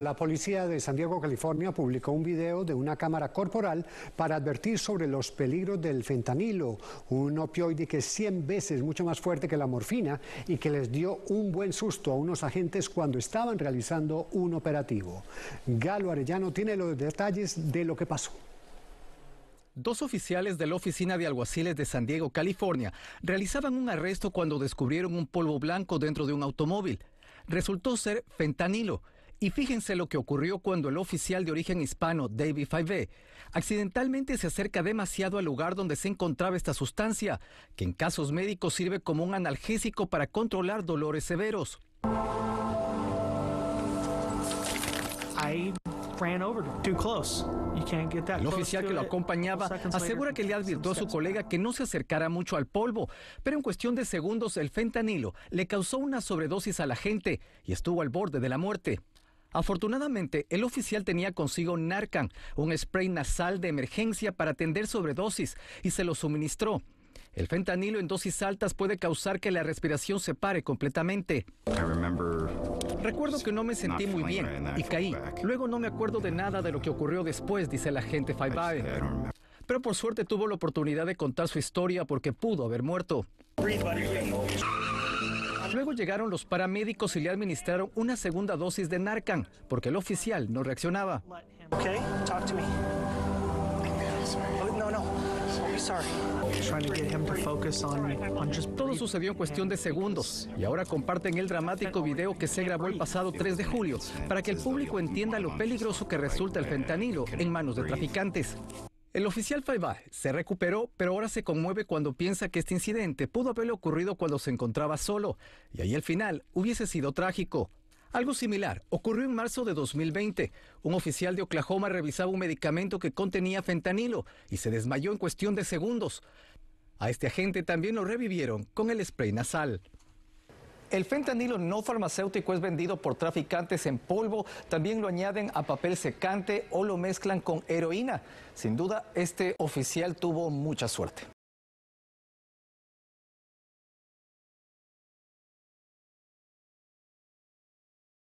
La policía de San Diego, California, publicó un video de una cámara corporal para advertir sobre los peligros del fentanilo, un opioide que es 100 veces mucho más fuerte que la morfina y que les dio un buen susto a unos agentes cuando estaban realizando un operativo. Galo Arellano tiene los detalles de lo que pasó dos oficiales de la Oficina de Alguaciles de San Diego, California, realizaban un arresto cuando descubrieron un polvo blanco dentro de un automóvil. Resultó ser fentanilo y fíjense lo que ocurrió cuando el oficial de origen hispano David Faivé accidentalmente se acerca demasiado al lugar donde se encontraba esta sustancia, que en casos médicos sirve como un analgésico para controlar dolores severos. el oficial que lo acompañaba asegura que le advirtió a su colega que no se acercara mucho al polvo, pero en cuestión de segundos el fentanilo le causó una sobredosis a la gente y estuvo al borde de la muerte. Afortunadamente, el oficial tenía consigo Narcan, un spray nasal de emergencia para atender sobredosis, y se lo suministró. El fentanilo en dosis altas puede causar que la respiración se pare completamente. Recuerdo que no me sentí muy bien y caí. Luego no me acuerdo de nada de lo que ocurrió después, dice el agente Faibae. Pero por suerte tuvo la oportunidad de contar su historia porque pudo haber muerto. Luego llegaron los paramédicos y le administraron una segunda dosis de Narcan, porque el oficial no reaccionaba. Oh, Todo sucedió en cuestión de segundos y ahora comparten el dramático video que se grabó el pasado 3 de julio para que el público entienda lo peligroso que resulta el fentanilo en manos de traficantes. El oficial Faibá se recuperó, pero ahora se conmueve cuando piensa que este incidente pudo haberle ocurrido cuando se encontraba solo, y ahí el final hubiese sido trágico. Algo similar ocurrió en marzo de 2020. Un oficial de Oklahoma revisaba un medicamento que contenía fentanilo y se desmayó en cuestión de segundos. A este agente también lo revivieron con el spray nasal. El fentanilo no farmacéutico es vendido por traficantes en polvo, también lo añaden a papel secante o lo mezclan con heroína. Sin duda, este oficial tuvo mucha suerte.